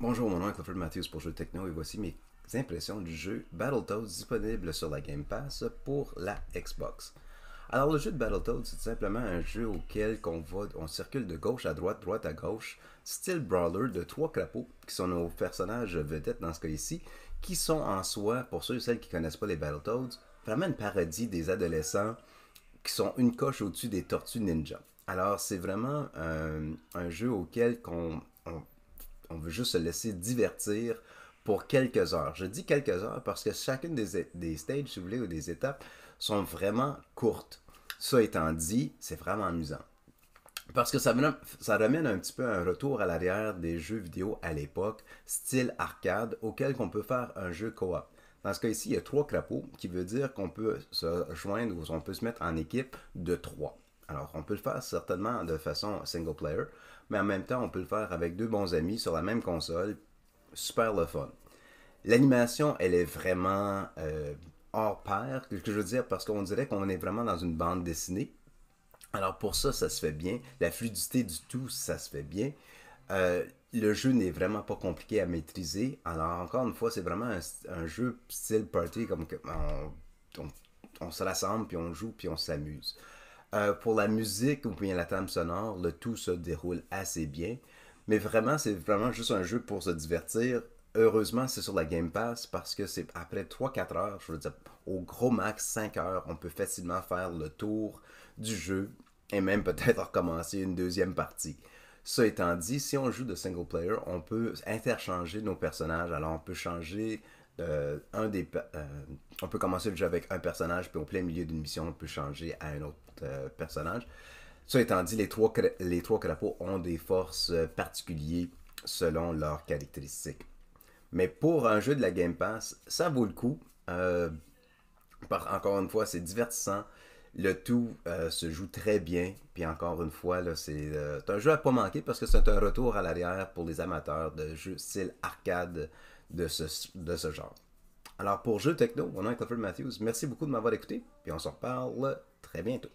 Bonjour, mon nom est Clifford Matthews pour Jeux Techno et voici mes impressions du jeu Battletoads disponible sur la Game Pass pour la Xbox. Alors le jeu de Battletoads, c'est simplement un jeu auquel on, va, on circule de gauche à droite, droite à gauche, style brawler de trois crapauds qui sont nos personnages vedettes dans ce cas-ci, qui sont en soi, pour ceux et celles qui ne connaissent pas les Battletoads, vraiment une parodie des adolescents qui sont une coche au-dessus des tortues ninja. Alors c'est vraiment un jeu auquel qu'on on veut juste se laisser divertir pour quelques heures. Je dis quelques heures parce que chacune des, stages, si vous voulez, ou des étapes sont vraiment courtes. Ça étant dit, c'est vraiment amusant. Parce que ça, ça ramène un petit peu un retour à l'arrière des jeux vidéo à l'époque, style arcade, auquel on peut faire un jeu coop. Dans ce cas-ci, il y a trois crapauds, qui veut dire qu'on peut se joindre ou on peut se mettre en équipe de trois. Alors, on peut le faire certainement de façon single player, mais en même temps, on peut le faire avec deux bons amis sur la même console. Super le fun. L'animation, elle est vraiment euh, hors pair, que je veux dire, parce qu'on dirait qu'on est vraiment dans une bande dessinée. Alors pour ça, ça se fait bien. La fluidité du tout, ça se fait bien. Euh, le jeu n'est vraiment pas compliqué à maîtriser. Alors encore une fois, c'est vraiment un, jeu style party, comme on se rassemble, puis on joue, puis on s'amuse. Euh, pour la musique ou bien la trame sonore, le tout se déroule assez bien. Mais vraiment, c'est vraiment juste un jeu pour se divertir. Heureusement, c'est sur la Game Pass parce que c'est après 3-4 heures, je veux dire, au gros max 5 heures, on peut facilement faire le tour du jeu et même peut-être recommencer une deuxième partie. Ça étant dit, si on joue de single player, on peut interchanger nos personnages. Alors, on peut changer euh, euh, on peut commencer le jeu avec un personnage, puis au plein milieu d'une mission, on peut changer à un autre euh, personnage. Ça étant dit, les trois, les crapauds ont des forces particulières selon leurs caractéristiques. Mais pour un jeu de la Game Pass, ça vaut le coup. encore une fois, c'est divertissant. Le tout se joue très bien. Puis encore une fois, c'est un jeu à pas manquer parce que c'est un retour à l'arrière pour les amateurs de jeux style arcade de ce, genre. Alors pour Jeux Techno, mon nom est Clifford Matthews. Merci beaucoup de m'avoir écouté, puis on se reparle très bientôt.